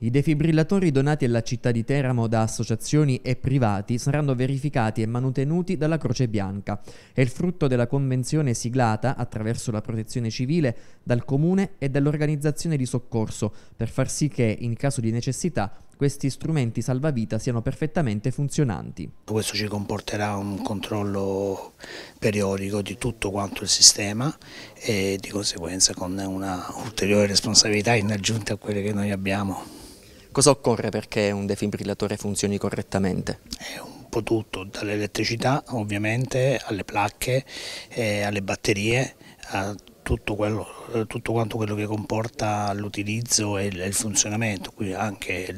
I defibrillatori donati alla città di Teramo da associazioni e privati saranno verificati e manutenuti dalla Croce Bianca. È il frutto della convenzione siglata attraverso la protezione civile dal comune e dall'organizzazione di soccorso per far sì che, in caso di necessità, questi strumenti salvavita siano perfettamente funzionanti. Questo ci comporterà un controllo periodico di tutto quanto il sistema e di conseguenza con una ulteriore responsabilità in aggiunta a quelle che noi abbiamo. Cosa occorre perché un defibrillatore funzioni correttamente? È un po' tutto, dall'elettricità ovviamente alle placche, eh, alle batterie, a tutto, quello, eh, tutto quanto quello che comporta l'utilizzo e il funzionamento, quindi anche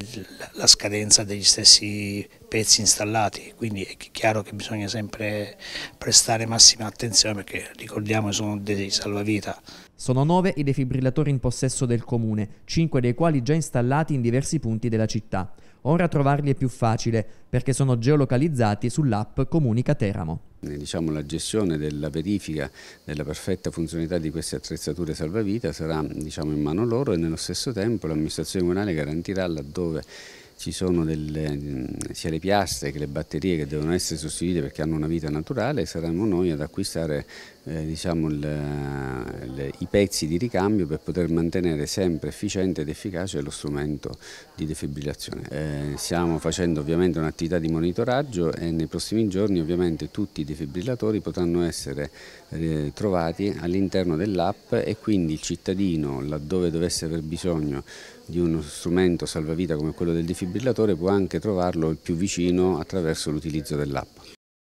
la scadenza degli stessi pezzi installati, quindi è chiaro che bisogna sempre prestare massima attenzione perché ricordiamo che sono dei salvavita. Sono nove i defibrillatori in possesso del comune, cinque dei quali già installati in diversi punti della città. Ora trovarli è più facile perché sono geolocalizzati sull'app Comunica Teramo. Eh, diciamo, la gestione della verifica della perfetta funzionalità di queste attrezzature salvavita sarà diciamo, in mano loro e nello stesso tempo l'amministrazione comunale garantirà laddove ci sono delle, mm, sia le piastre che le batterie che devono essere sostituite perché hanno una vita naturale, saremo noi ad acquistare eh, diciamo, le, le, i pezzi di ricambio per poter mantenere sempre efficiente ed efficace lo strumento di defibrillazione. Eh, stiamo facendo ovviamente un'attività di monitoraggio e nei prossimi giorni ovviamente tutti i defibrillatori potranno essere eh, trovati all'interno dell'app e quindi il cittadino laddove dovesse aver bisogno di uno strumento salvavita come quello del defibrillatore defibrillatore può anche trovarlo il più vicino attraverso l'utilizzo dell'app.